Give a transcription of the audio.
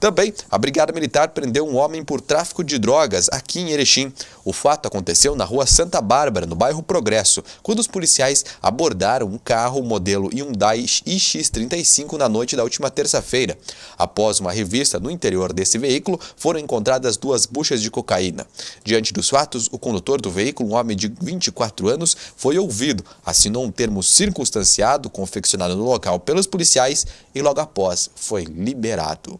Também, a Brigada Militar prendeu um homem por tráfico de drogas aqui em Erechim. O fato aconteceu na rua Santa Bárbara, no bairro Progresso, quando os policiais abordaram um carro modelo Hyundai iX35 na noite da última terça-feira. Após uma revista no interior desse veículo, foram encontradas duas buchas de cocaína. Diante dos fatos, o condutor do veículo, um homem de 24 anos, foi ouvido, assinou um termo circunstanciado confeccionado no local pelos policiais e logo após foi liberado.